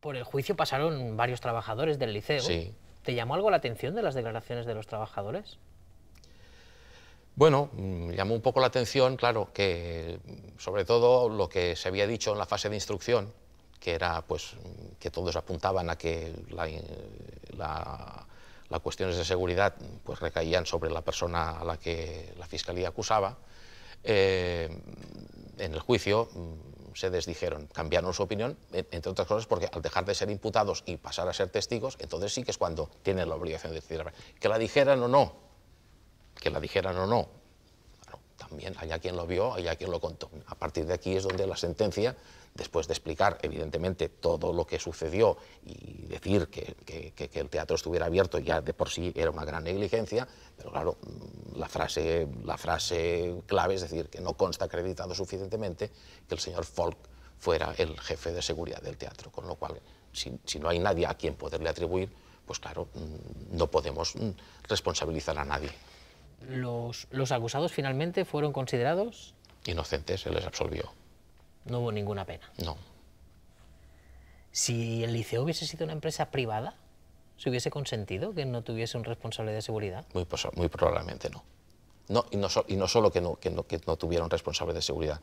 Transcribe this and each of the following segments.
Por el juicio pasaron varios trabajadores del liceo. ¿Te llamó algo la atención de las declaraciones de los trabajadores? Bueno, mm, llamó un poco la atención, claro, que sobre todo lo que se había dicho en la fase de instrucción, que era pues que todos apuntaban a que las cuestiones de seguridad pues recaían sobre la persona a la que la fiscalía acusaba. Eh, en el juicio mm, se desdijeron, cambiaron su opinión, entre otras cosas porque al dejar de ser imputados y pasar a ser testigos, entonces sí que es cuando tienen la obligación de decir la Que la dijeran o no, que la dijeran o no, también haya quien lo vio, a quien lo contó. A partir de aquí es donde la sentencia, después de explicar evidentemente todo lo que sucedió y decir que, el teatro estuviera abierto ya de por sí era una gran negligencia, pero claro, mm, la frase, la frase clave es decir que no consta acreditado suficientemente que el señor Folk fuera el jefe de seguridad del teatro, con lo cual si no hay nadie a quien poderle atribuir, pues claro, mm, no podemos mm, responsabilizar a nadie los, acusados finalmente fueron considerados... Inocentes, se les absolvió. No hubo ninguna pena. No. Si el liceo hubiese sido una empresa privada, ¿se hubiese consentido que no tuviese un responsable de seguridad? Muy, probablemente no. no y no, solo que no, que no, que no tuviera un responsable de seguridad,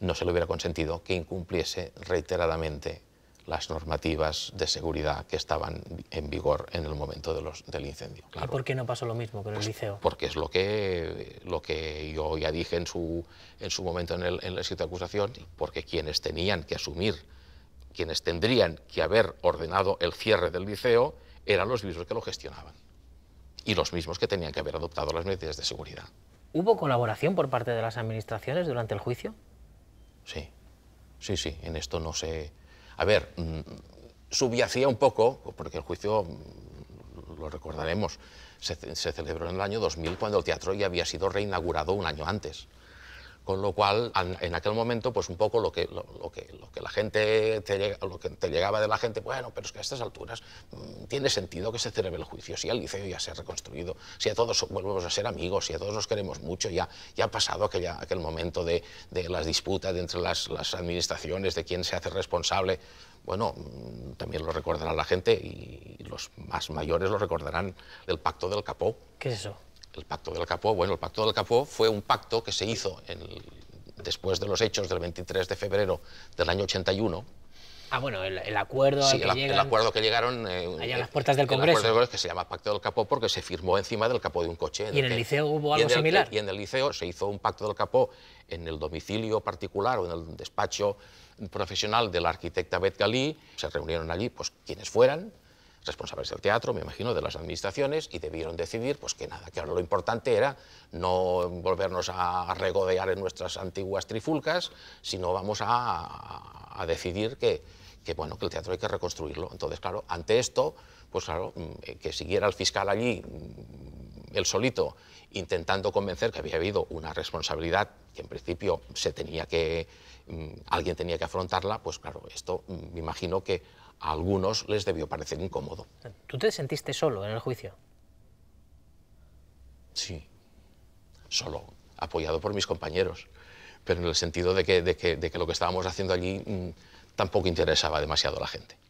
no se le hubiera consentido que incumpliese reiteradamente las normativas de seguridad que estaban en vigor en el momento de los, del incendio. ¿Y por qué no pasó lo mismo con el pues liceo? Porque es lo que, lo que yo ya dije en su, en su momento en el, en el sitio acusación, porque quienes tenían que asumir, quienes tendrían que haber ordenado el cierre del liceo, eran los mismos que lo gestionaban y los mismos que tenían que haber adoptado las medidas de seguridad. ¿Hubo colaboración por parte de las administraciones durante el juicio? Sí, sí, sí, en esto no se a ver, mm, subyacía un poco, porque el juicio, mm, lo recordaremos, se, celebró en el año 2000 cuando el teatro ya había sido reinaugurado un año antes. Con lo cual, en aquel momento, pues un poco lo que, lo, que, lo que la gente te, lo que te llegaba de la gente, bueno, pero es que a estas alturas mm, tiene sentido que se celebre el juicio. Si el liceo ya se ha reconstruido, si a todos volvemos a ser amigos, si a todos nos queremos mucho, ya, ya ha pasado aquel momento de, las disputas entre las, las administraciones, de quién se hace responsable bueno, mm, también lo recordará la gente y los más mayores lo recordarán del pacto del capó. ¿Qué es eso? el pacto del Capó, bueno, el pacto del Capó fue un pacto que se hizo en después de los hechos del 23 de febrero del año 81. Ah, bueno, el, acuerdo al que el, el acuerdo que llegaron... Eh, allá en eh, las puertas del Congreso. que se llama Pacto del Capó porque se firmó encima del capó de un coche. ¿Y en, el, liceo hubo algo similar? Y en el liceo se hizo un Pacto del Capó en el domicilio particular o en el despacho profesional de la arquitecta Beth Galí. Se reunieron allí, pues, quienes fueran, responsables del teatro, me imagino, de las administraciones, y debieron decidir pues que nada, que ahora lo importante era no volvernos a regodear en nuestras antiguas trifulcas, sino vamos a, decidir que, que, bueno, que el teatro hay que reconstruirlo. Entonces, claro, ante esto, pues claro, mm, eh, que siguiera el fiscal allí él solito, intentando convencer que había habido una responsabilidad que en principio se tenía que, mm, alguien tenía que afrontarla, pues claro, esto mm, me imagino que a algunos les debió parecer incómodo. ¿Tú te sentiste solo en el juicio? Sí, solo, apoyado por mis compañeros, pero en el sentido de que, de que lo que estábamos haciendo allí mm, tampoco interesaba demasiado a la gente.